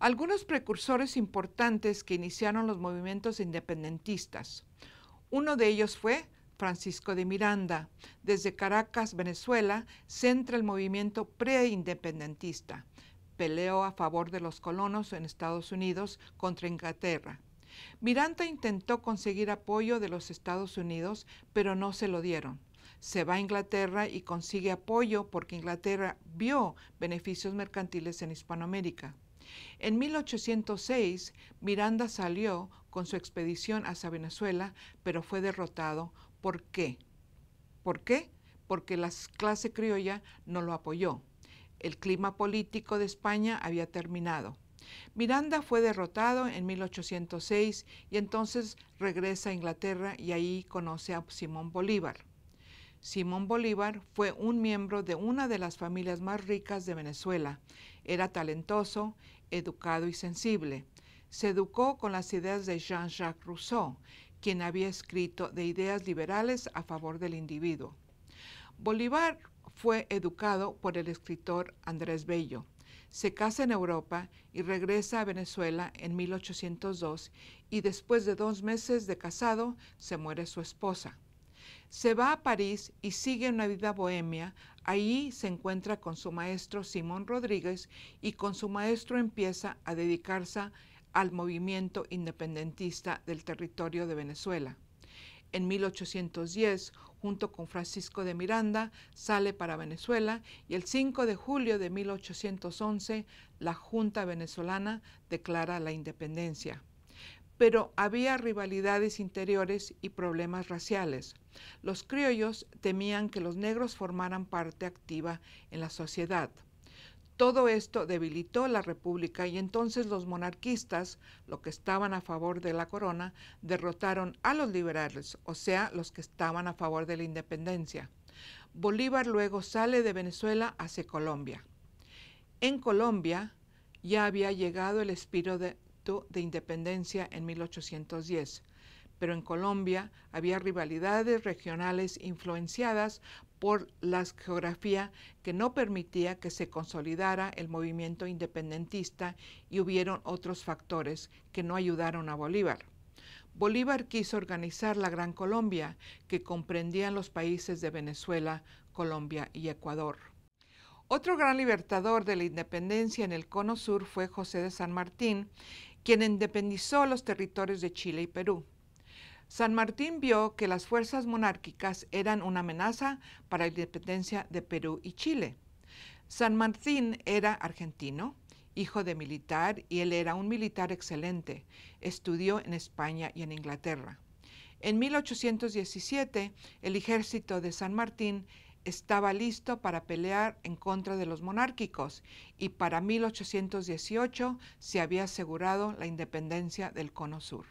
Algunos precursores importantes que iniciaron los movimientos independentistas. Uno de ellos fue Francisco de Miranda. Desde Caracas, Venezuela, centra el movimiento preindependentista. Peleó a favor de los colonos en Estados Unidos contra Inglaterra. Miranda intentó conseguir apoyo de los Estados Unidos, pero no se lo dieron. Se va a Inglaterra y consigue apoyo porque Inglaterra vio beneficios mercantiles en Hispanoamérica. En 1806, Miranda salió con su expedición hacia Venezuela, pero fue derrotado. ¿Por qué? ¿Por qué? Porque la clase criolla no lo apoyó. El clima político de España había terminado. Miranda fue derrotado en 1806 y entonces regresa a Inglaterra y ahí conoce a Simón Bolívar. Simón Bolívar fue un miembro de una de las familias más ricas de Venezuela. Era talentoso, educado y sensible. Se educó con las ideas de Jean-Jacques Rousseau, quien había escrito de ideas liberales a favor del individuo. Bolívar fue educado por el escritor Andrés Bello. Se casa en Europa y regresa a Venezuela en 1802 y después de dos meses de casado se muere su esposa. Se va a París y sigue una vida bohemia. Ahí se encuentra con su maestro Simón Rodríguez y con su maestro empieza a dedicarse al movimiento independentista del territorio de Venezuela. En 1810, junto con Francisco de Miranda, sale para Venezuela y el 5 de julio de 1811 la Junta venezolana declara la independencia pero había rivalidades interiores y problemas raciales. Los criollos temían que los negros formaran parte activa en la sociedad. Todo esto debilitó la República y entonces los monarquistas, los que estaban a favor de la corona, derrotaron a los liberales, o sea, los que estaban a favor de la independencia. Bolívar luego sale de Venezuela hacia Colombia. En Colombia ya había llegado el espíritu de, de independencia en 1810. Pero en Colombia había rivalidades regionales influenciadas por la geografía que no permitía que se consolidara el movimiento independentista y hubieron otros factores que no ayudaron a Bolívar. Bolívar quiso organizar la Gran Colombia, que comprendían los países de Venezuela, Colombia y Ecuador. Otro gran libertador de la independencia en el Cono Sur fue José de San Martín quien independizó los territorios de Chile y Perú. San Martín vio que las fuerzas monárquicas eran una amenaza para la independencia de Perú y Chile. San Martín era argentino, hijo de militar, y él era un militar excelente. Estudió en España y en Inglaterra. En 1817, el ejército de San Martín estaba listo para pelear en contra de los monárquicos y para 1818 se había asegurado la independencia del Cono Sur.